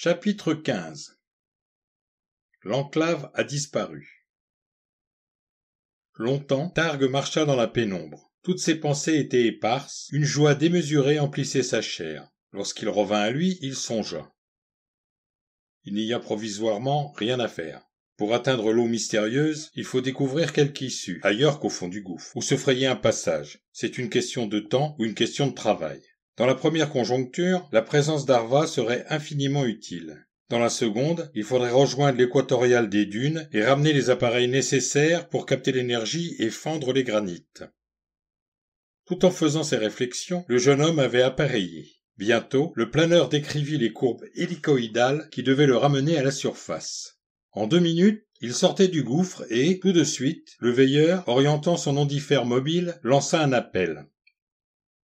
Chapitre 15 L'enclave a disparu. Longtemps, targ marcha dans la pénombre. Toutes ses pensées étaient éparses, une joie démesurée emplissait sa chair. Lorsqu'il revint à lui, il songea. Il n'y a provisoirement rien à faire. Pour atteindre l'eau mystérieuse, il faut découvrir quelque issue, ailleurs qu'au fond du gouffre, ou se frayer un passage. C'est une question de temps ou une question de travail. Dans la première conjoncture, la présence d'Arva serait infiniment utile. Dans la seconde, il faudrait rejoindre l'équatorial des dunes et ramener les appareils nécessaires pour capter l'énergie et fendre les granites. Tout en faisant ces réflexions, le jeune homme avait appareillé. Bientôt, le planeur décrivit les courbes hélicoïdales qui devaient le ramener à la surface. En deux minutes, il sortait du gouffre et, tout de suite, le veilleur, orientant son ondifère mobile, lança un appel.